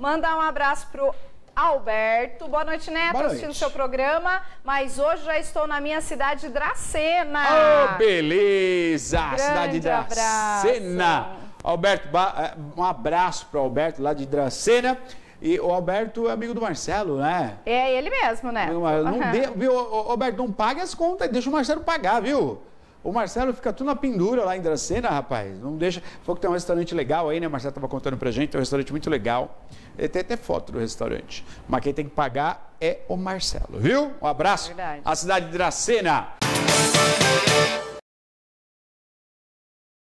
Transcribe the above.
Mandar um abraço pro Alberto. Boa noite, Neto. Boa Assistindo seu programa, mas hoje já estou na minha cidade de Dracena. Oh, beleza! Grande cidade de Dracena. Abraço. Alberto, é, um abraço para Alberto lá de Dracena. E o Alberto é amigo do Marcelo, né? É ele mesmo, né? Não, não de, viu, Alberto, não pague as contas, deixa o Marcelo pagar, viu? O Marcelo fica tudo na pendura lá em Dracena, rapaz. Não deixa. Foi que tem um restaurante legal aí, né? O Marcelo estava contando pra gente, É um restaurante muito legal. Ele tem até foto do restaurante. Mas quem tem que pagar é o Marcelo, viu? Um abraço. verdade. A cidade de Dracena.